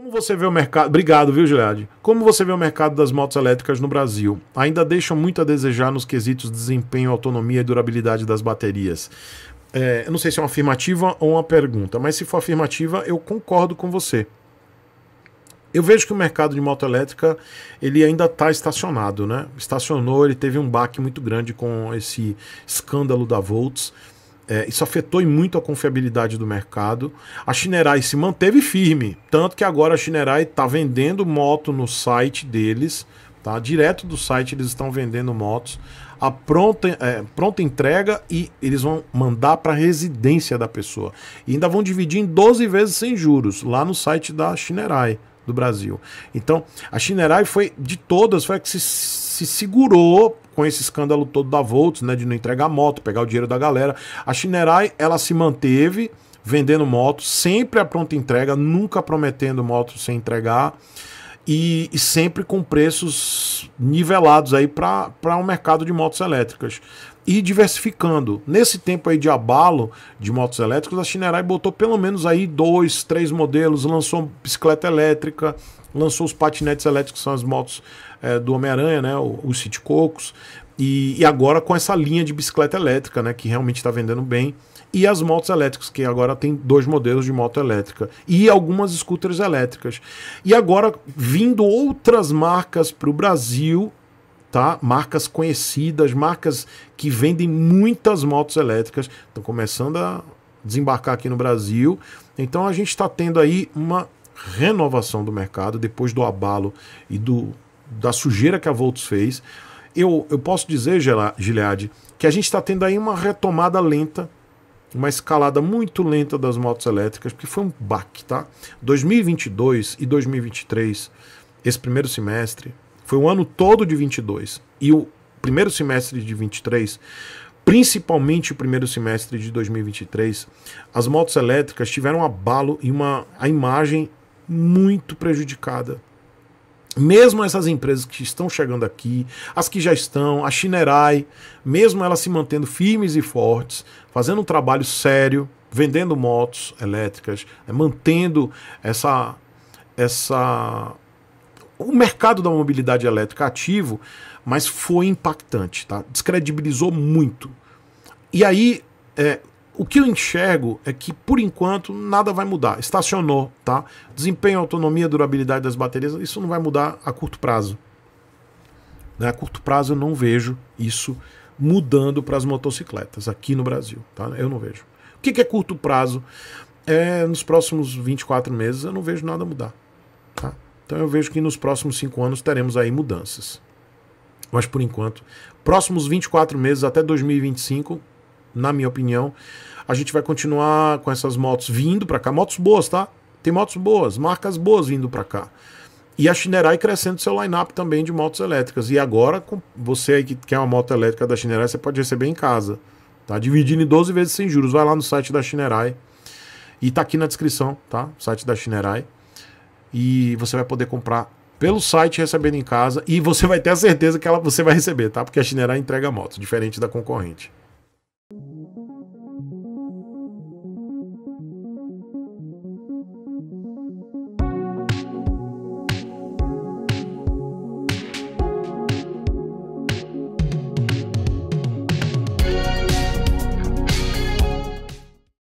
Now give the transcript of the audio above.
Como você vê o mercado. Obrigado, viu, Gilead? Como você vê o mercado das motos elétricas no Brasil? Ainda deixam muito a desejar nos quesitos desempenho, autonomia e durabilidade das baterias. É, eu não sei se é uma afirmativa ou uma pergunta, mas se for afirmativa, eu concordo com você. Eu vejo que o mercado de moto elétrica ele ainda está estacionado, né? Estacionou, ele teve um baque muito grande com esse escândalo da Volts. É, isso afetou muito a confiabilidade do mercado. A Shinerai se manteve firme, tanto que agora a Shinerai está vendendo moto no site deles, tá? Direto do site eles estão vendendo motos a pronta, é, pronta entrega e eles vão mandar para a residência da pessoa. E ainda vão dividir em 12 vezes sem juros, lá no site da Shinerai do Brasil. Então, a Shinerai foi de todas, foi a que se se segurou com esse escândalo todo da Volts, né, de não entregar moto, pegar o dinheiro da galera. A Shinerai, ela se manteve vendendo moto, sempre a pronta entrega, nunca prometendo moto sem entregar. E, e, sempre com preços nivelados aí para o um mercado de motos elétricas. E diversificando. Nesse tempo aí de abalo de motos elétricas, a Shinerai botou pelo menos aí dois, três modelos, lançou bicicleta elétrica, lançou os patinetes elétricos, que são as motos é, do Homem-Aranha, né? Os City Cocos. E, e, agora com essa linha de bicicleta elétrica, né? Que realmente está vendendo bem. E as motos elétricas, que agora tem dois modelos de moto elétrica. E algumas scooters elétricas. E agora vindo outras marcas para o Brasil tá? Marcas conhecidas, marcas que vendem muitas motos elétricas, estão começando a desembarcar aqui no Brasil. Então a gente está tendo aí uma renovação do mercado depois do abalo e do, da sujeira que a Volts fez. Eu, eu posso dizer, Gilead, que a gente está tendo aí uma retomada lenta, uma escalada muito lenta das motos elétricas, porque foi um baque, tá? 2022 e 2023, esse primeiro semestre, foi um ano todo de 22 e o primeiro semestre de 23 principalmente o primeiro semestre de 2023, as motos elétricas tiveram um abalo e uma a imagem muito prejudicada. Mesmo essas empresas que estão chegando aqui, as que já estão, a Chinerai, mesmo elas se mantendo firmes e fortes, fazendo um trabalho sério, vendendo motos elétricas, né, mantendo essa essa o mercado da mobilidade elétrica ativo, mas foi impactante, tá? Descredibilizou muito. E aí é, o que eu enxergo é que, por enquanto, nada vai mudar. Estacionou, tá? Desempenho, autonomia, durabilidade das baterias, isso não vai mudar a curto prazo. Né? A curto prazo eu não vejo isso mudando para as motocicletas aqui no Brasil, tá? Eu não vejo. O que, que é curto prazo? É, nos próximos 24 meses eu não vejo nada mudar, tá? Então eu vejo que nos próximos 5 anos teremos aí mudanças. Mas por enquanto, próximos 24 meses até 2025, na minha opinião. A gente vai continuar com essas motos vindo para cá, motos boas, tá? Tem motos boas, marcas boas vindo para cá. E a Shinerai crescendo seu line-up também de motos elétricas. E agora, você aí que quer uma moto elétrica da Shinerai, você pode receber em casa. Tá dividindo em 12 vezes sem juros. Vai lá no site da Shinerai. E tá aqui na descrição, tá? site da Shinerai. E você vai poder comprar pelo site recebendo em casa. E você vai ter a certeza que ela, você vai receber, tá? Porque a Shinerai entrega motos, diferente da concorrente.